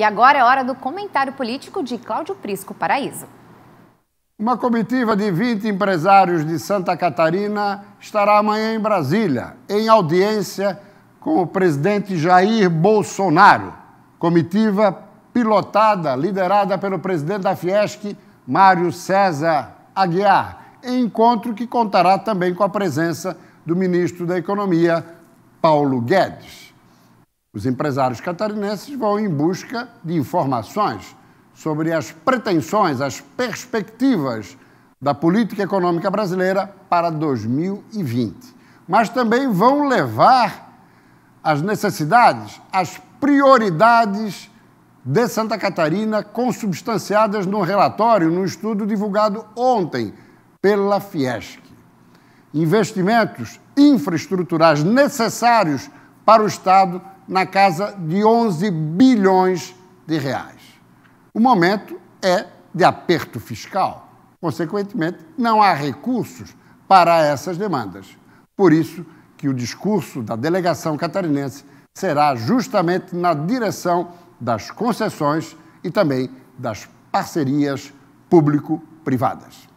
E agora é hora do comentário político de Cláudio Prisco Paraíso. Uma comitiva de 20 empresários de Santa Catarina estará amanhã em Brasília, em audiência com o presidente Jair Bolsonaro. Comitiva pilotada, liderada pelo presidente da Fiesc, Mário César Aguiar. encontro que contará também com a presença do ministro da Economia, Paulo Guedes. Os empresários catarinenses vão em busca de informações sobre as pretensões, as perspectivas da política econômica brasileira para 2020. Mas também vão levar as necessidades, as prioridades de Santa Catarina consubstanciadas no relatório, no estudo divulgado ontem pela Fiesc. Investimentos infraestruturais necessários para o Estado na casa de 11 bilhões de reais. O momento é de aperto fiscal. Consequentemente, não há recursos para essas demandas. Por isso que o discurso da delegação catarinense será justamente na direção das concessões e também das parcerias público-privadas.